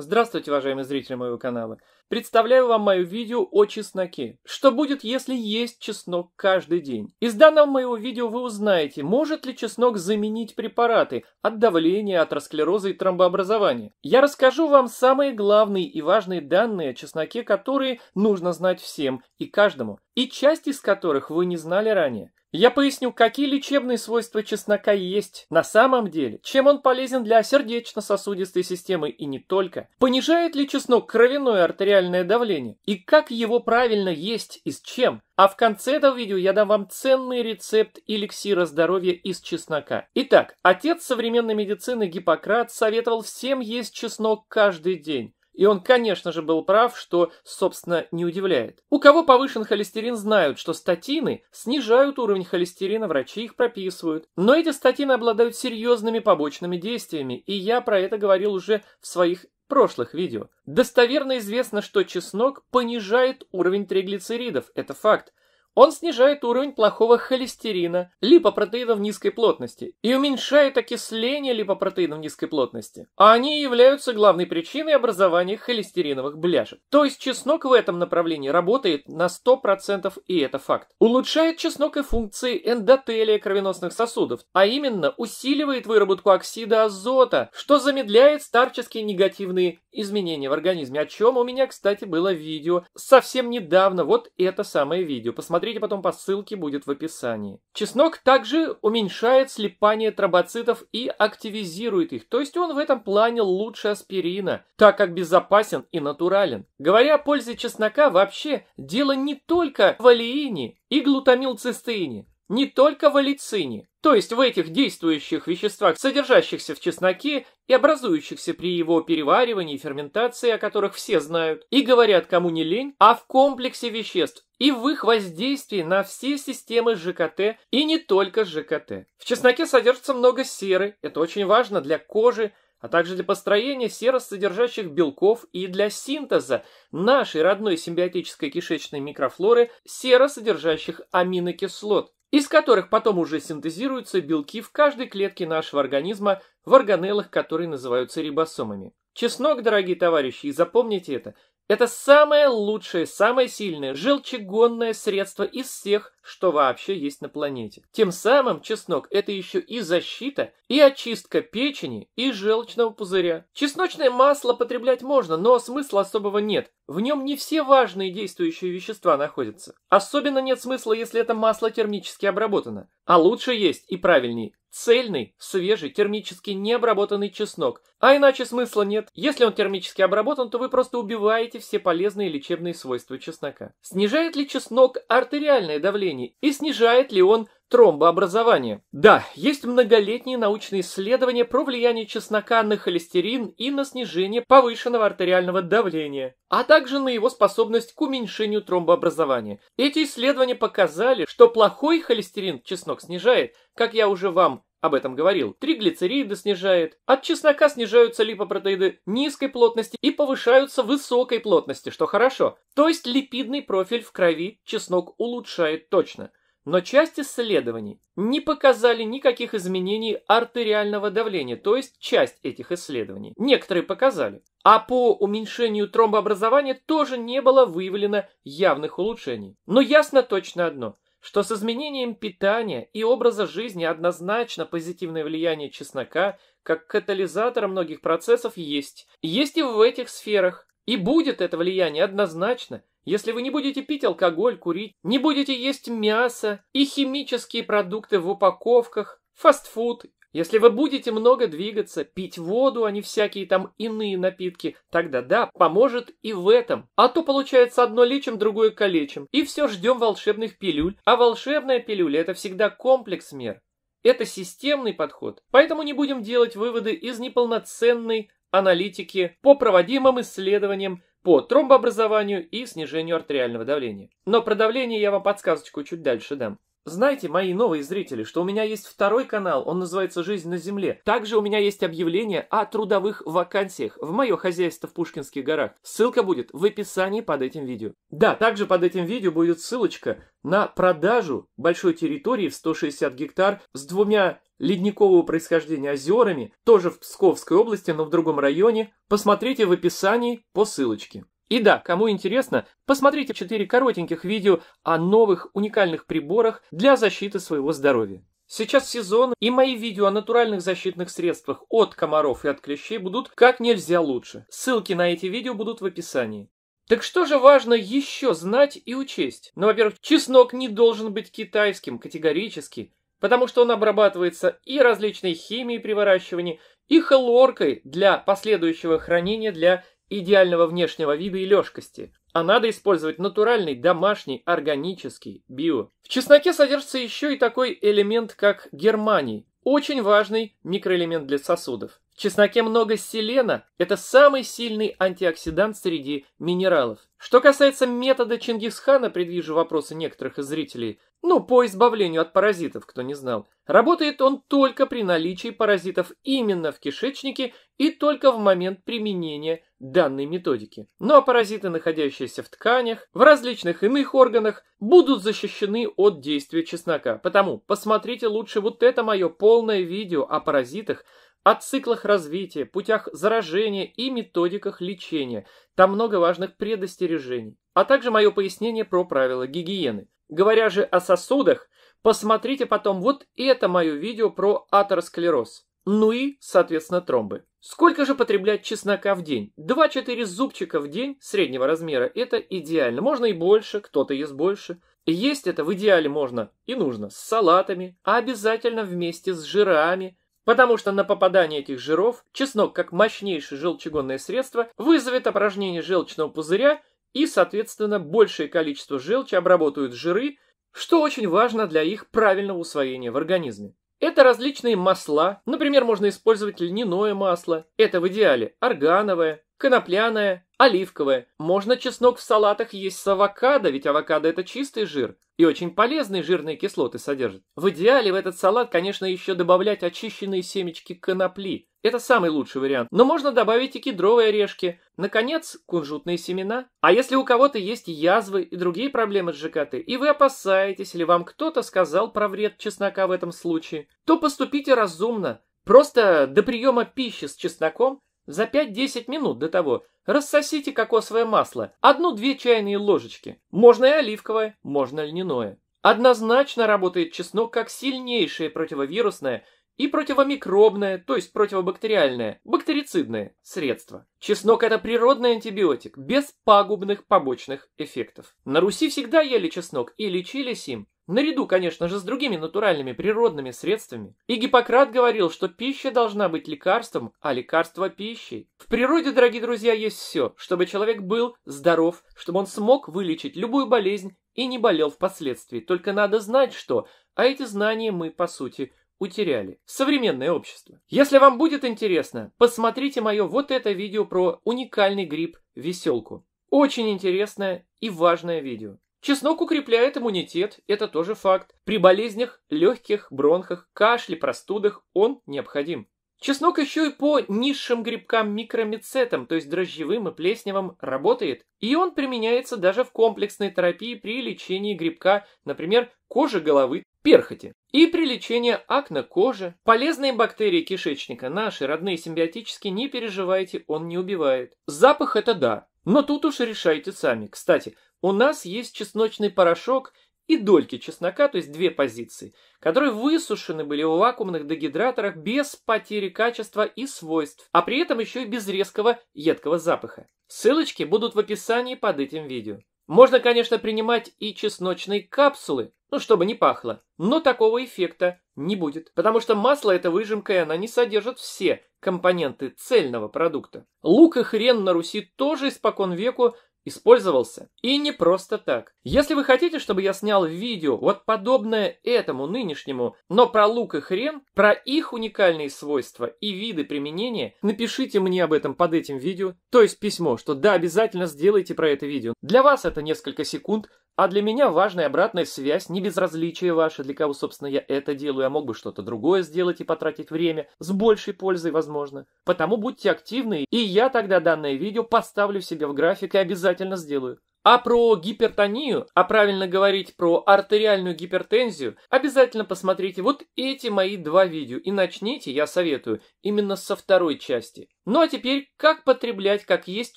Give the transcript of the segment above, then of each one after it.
Здравствуйте, уважаемые зрители моего канала. Представляю вам мое видео о чесноке. Что будет, если есть чеснок каждый день? Из данного моего видео вы узнаете, может ли чеснок заменить препараты от давления, атеросклероза и тромбообразования. Я расскажу вам самые главные и важные данные о чесноке, которые нужно знать всем и каждому, и часть из которых вы не знали ранее. Я поясню, какие лечебные свойства чеснока есть на самом деле, чем он полезен для сердечно-сосудистой системы и не только, понижает ли чеснок кровяное артериальное давление и как его правильно есть и с чем. А в конце этого видео я дам вам ценный рецепт эликсира здоровья из чеснока. Итак, отец современной медицины Гиппократ советовал всем есть чеснок каждый день. И он, конечно же, был прав, что, собственно, не удивляет. У кого повышен холестерин, знают, что статины снижают уровень холестерина, врачи их прописывают. Но эти статины обладают серьезными побочными действиями, и я про это говорил уже в своих прошлых видео. Достоверно известно, что чеснок понижает уровень триглицеридов, это факт. Он снижает уровень плохого холестерина, липопротеинов низкой плотности и уменьшает окисление липопротеинов низкой плотности. А они являются главной причиной образования холестериновых бляшек. То есть чеснок в этом направлении работает на 100% и это факт. Улучшает чеснок и функции эндотелия кровеносных сосудов, а именно усиливает выработку оксида азота, что замедляет старческие негативные изменения в организме, о чем у меня, кстати, было видео совсем недавно. Вот это самое видео. Посмотрите Смотрите потом по ссылке, будет в описании. Чеснок также уменьшает слипание тромбоцитов и активизирует их, то есть он в этом плане лучше аспирина, так как безопасен и натурален. Говоря о пользе чеснока, вообще дело не только в алиине и глутамилцистеине, не только в алицине, то есть в этих действующих веществах, содержащихся в чесноке и образующихся при его переваривании и ферментации, о которых все знают, и говорят кому не лень, а в комплексе веществ и в их воздействии на все системы ЖКТ и не только ЖКТ. В чесноке содержится много серы, это очень важно для кожи, а также для построения серосодержащих белков и для синтеза нашей родной симбиотической кишечной микрофлоры серосодержащих аминокислот из которых потом уже синтезируются белки в каждой клетке нашего организма в органеллах, которые называются рибосомами. Чеснок, дорогие товарищи, и запомните это, это самое лучшее, самое сильное желчегонное средство из всех, что вообще есть на планете. Тем самым чеснок – это еще и защита, и очистка печени, и желчного пузыря. Чесночное масло потреблять можно, но смысла особого нет. В нем не все важные действующие вещества находятся. Особенно нет смысла, если это масло термически обработано. А лучше есть и правильней Цельный, свежий, термически необработанный чеснок. А иначе смысла нет. Если он термически обработан, то вы просто убиваете все полезные лечебные свойства чеснока. Снижает ли чеснок артериальное давление? И снижает ли он тромбообразования. Да, есть многолетние научные исследования про влияние чеснока на холестерин и на снижение повышенного артериального давления, а также на его способность к уменьшению тромбообразования. Эти исследования показали, что плохой холестерин чеснок снижает, как я уже вам об этом говорил. Триглицериды снижает. От чеснока снижаются липопротеиды низкой плотности и повышаются высокой плотности, что хорошо. То есть липидный профиль в крови чеснок улучшает точно но часть исследований не показали никаких изменений артериального давления, то есть часть этих исследований. Некоторые показали. А по уменьшению тромбообразования тоже не было выявлено явных улучшений. Но ясно точно одно, что с изменением питания и образа жизни однозначно позитивное влияние чеснока как катализатора многих процессов есть. Есть и в этих сферах. И будет это влияние однозначно – если вы не будете пить алкоголь, курить, не будете есть мясо и химические продукты в упаковках, фастфуд, если вы будете много двигаться, пить воду, а не всякие там иные напитки, тогда да, поможет и в этом. А то получается одно лечим, другое калечим. И все ждем волшебных пилюль. А волшебная пилюля – это всегда комплекс мер. Это системный подход, поэтому не будем делать выводы из неполноценной аналитики по проводимым исследованиям по тромбообразованию и снижению артериального давления. Но про давление я вам подсказочку чуть дальше дам. Знаете, мои новые зрители, что у меня есть второй канал, он называется «Жизнь на земле». Также у меня есть объявление о трудовых вакансиях в мое хозяйство в Пушкинских горах. Ссылка будет в описании под этим видео. Да, также под этим видео будет ссылочка на продажу большой территории в 160 гектар с двумя ледникового происхождения озерами, тоже в Псковской области, но в другом районе. Посмотрите в описании по ссылочке. И да, кому интересно, посмотрите 4 коротеньких видео о новых уникальных приборах для защиты своего здоровья. Сейчас сезон, и мои видео о натуральных защитных средствах от комаров и от клещей будут как нельзя лучше. Ссылки на эти видео будут в описании. Так что же важно еще знать и учесть? Ну, во-первых, чеснок не должен быть китайским категорически, потому что он обрабатывается и различной химией при выращивании, и хлоркой для последующего хранения для идеального внешнего вида и легкости, а надо использовать натуральный, домашний, органический, био. В чесноке содержится еще и такой элемент, как германий, очень важный микроэлемент для сосудов. В чесноке много селена, это самый сильный антиоксидант среди минералов. Что касается метода Чингисхана, предвижу вопросы некоторых из зрителей, ну, по избавлению от паразитов, кто не знал. Работает он только при наличии паразитов именно в кишечнике и только в момент применения данной методики. Ну а паразиты, находящиеся в тканях, в различных иных органах, будут защищены от действия чеснока. Потому посмотрите лучше вот это мое полное видео о паразитах, о циклах развития, путях заражения и методиках лечения. Там много важных предостережений. А также мое пояснение про правила гигиены. Говоря же о сосудах, посмотрите потом вот это мое видео про атеросклероз. Ну и, соответственно, тромбы. Сколько же потреблять чеснока в день? 2-4 зубчика в день среднего размера – это идеально. Можно и больше, кто-то ест больше. Есть это в идеале можно и нужно с салатами, а обязательно вместе с жирами, потому что на попадание этих жиров чеснок как мощнейшее желчегонное средство вызовет опорожнение желчного пузыря и, соответственно, большее количество желчи обработают жиры, что очень важно для их правильного усвоения в организме. Это различные масла, например, можно использовать льняное масло, это в идеале органовое, конопляное, оливковое. Можно чеснок в салатах есть с авокадо, ведь авокадо это чистый жир и очень полезные жирные кислоты содержит. В идеале в этот салат, конечно, еще добавлять очищенные семечки конопли. Это самый лучший вариант. Но можно добавить и кедровые орешки. Наконец, кунжутные семена. А если у кого-то есть язвы и другие проблемы с ЖКТ, и вы опасаетесь, или вам кто-то сказал про вред чеснока в этом случае, то поступите разумно. Просто до приема пищи с чесноком за 5-10 минут до того рассосите кокосовое масло, одну-две чайные ложечки. Можно и оливковое, можно льняное. Однозначно работает чеснок как сильнейшее противовирусное и противомикробное, то есть противобактериальное, бактерицидное средство. Чеснок – это природный антибиотик, без пагубных побочных эффектов. На Руси всегда ели чеснок и лечились им. Наряду, конечно же, с другими натуральными природными средствами. И Гиппократ говорил, что пища должна быть лекарством, а лекарство пищей. В природе, дорогие друзья, есть все, чтобы человек был здоров, чтобы он смог вылечить любую болезнь и не болел впоследствии. Только надо знать, что... А эти знания мы, по сути, утеряли. Современное общество. Если вам будет интересно, посмотрите мое вот это видео про уникальный гриб веселку. Очень интересное и важное видео. Чеснок укрепляет иммунитет, это тоже факт. При болезнях, легких, бронхах, кашле, простудах он необходим. Чеснок еще и по низшим грибкам-микромицетам, то есть дрожжевым и плесневым, работает, и он применяется даже в комплексной терапии при лечении грибка, например, кожи головы, перхоти. И при лечении акне кожи. Полезные бактерии кишечника, наши родные симбиотические, не переживайте, он не убивает. Запах это да, но тут уж решайте сами. Кстати, у нас есть чесночный порошок и дольки чеснока, то есть две позиции, которые высушены были в вакуумных дегидраторах без потери качества и свойств, а при этом еще и без резкого едкого запаха. Ссылочки будут в описании под этим видео. Можно, конечно, принимать и чесночные капсулы, ну, чтобы не пахло, но такого эффекта не будет, потому что масло это выжимка, и она не содержит все компоненты цельного продукта. Лук и хрен на Руси тоже испокон веку использовался. И не просто так. Если вы хотите, чтобы я снял видео вот подобное этому нынешнему, но про лук и хрен, про их уникальные свойства и виды применения, напишите мне об этом под этим видео, то есть письмо, что да, обязательно сделайте про это видео. Для вас это несколько секунд, а для меня важная обратная связь, не безразличие ваше, для кого, собственно, я это делаю, я а мог бы что-то другое сделать и потратить время, с большей пользой, возможно. Потому будьте активны, и я тогда данное видео поставлю себе в график и обязательно сделаю. А про гипертонию, а правильно говорить про артериальную гипертензию, обязательно посмотрите вот эти мои два видео и начните, я советую, именно со второй части. Ну а теперь, как потреблять, как есть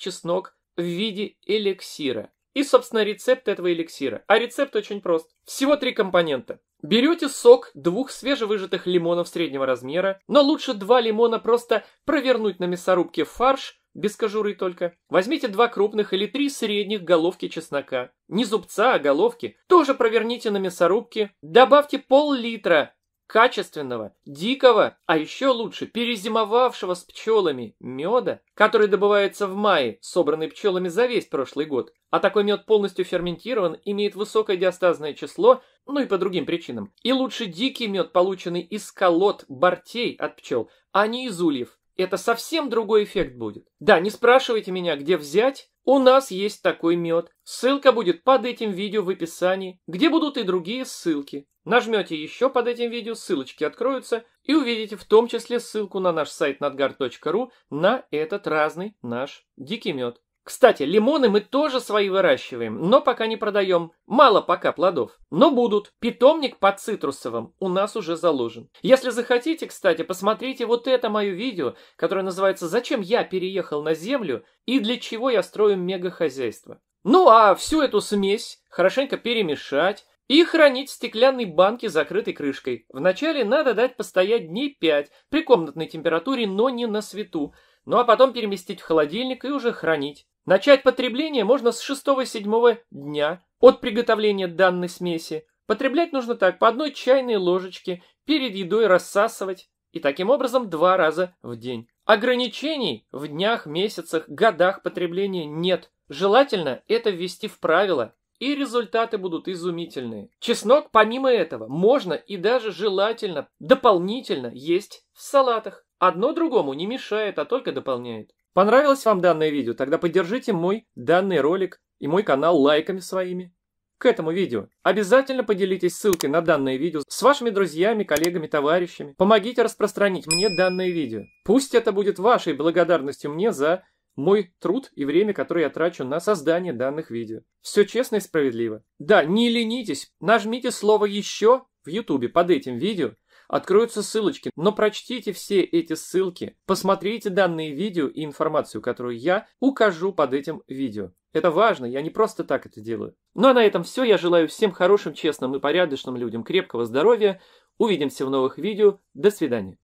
чеснок в виде эликсира и, собственно, рецепт этого эликсира. А рецепт очень прост. Всего три компонента. Берете сок двух свежевыжатых лимонов среднего размера, но лучше два лимона просто провернуть на мясорубке в фарш, без кожуры только. Возьмите два крупных или три средних головки чеснока. Не зубца, а головки. Тоже проверните на мясорубке. Добавьте пол-литра качественного, дикого, а еще лучше перезимовавшего с пчелами меда, который добывается в мае, собранный пчелами за весь прошлый год. А такой мед полностью ферментирован, имеет высокое диастазное число, ну и по другим причинам. И лучше дикий мед, полученный из колод, бортей от пчел, а не из ульев. Это совсем другой эффект будет. Да, не спрашивайте меня, где взять. У нас есть такой мед. Ссылка будет под этим видео в описании, где будут и другие ссылки. Нажмете еще под этим видео, ссылочки откроются, и увидите в том числе ссылку на наш сайт надгар.ру на этот разный наш дикий мед. Кстати, лимоны мы тоже свои выращиваем, но пока не продаем. Мало пока плодов. Но будут. Питомник под цитрусовым у нас уже заложен. Если захотите, кстати, посмотрите вот это мое видео, которое называется «Зачем я переехал на землю и для чего я строю мегахозяйство». Ну а всю эту смесь хорошенько перемешать, и хранить в стеклянной банке с закрытой крышкой. Вначале надо дать постоять дней 5 при комнатной температуре, но не на свету. Ну а потом переместить в холодильник и уже хранить. Начать потребление можно с 6-7 дня от приготовления данной смеси. Потреблять нужно так, по одной чайной ложечке, перед едой рассасывать, и таким образом два раза в день. Ограничений в днях, месяцах, годах потребления нет. Желательно это ввести в правила, и результаты будут изумительные. Чеснок, помимо этого, можно и даже желательно дополнительно есть в салатах. Одно другому не мешает, а только дополняет. Понравилось вам данное видео? Тогда поддержите мой данный ролик и мой канал лайками своими. К этому видео обязательно поделитесь ссылкой на данное видео с вашими друзьями, коллегами, товарищами. Помогите распространить мне данное видео. Пусть это будет вашей благодарностью мне за мой труд и время, которое я трачу на создание данных видео. Все честно и справедливо. Да, не ленитесь, нажмите слово «Еще» в YouTube под этим видео откроются ссылочки, но прочтите все эти ссылки, посмотрите данные видео и информацию, которую я укажу под этим видео. Это важно, я не просто так это делаю. Ну а на этом все. Я желаю всем хорошим, честным и порядочным людям крепкого здоровья. Увидимся в новых видео. До свидания.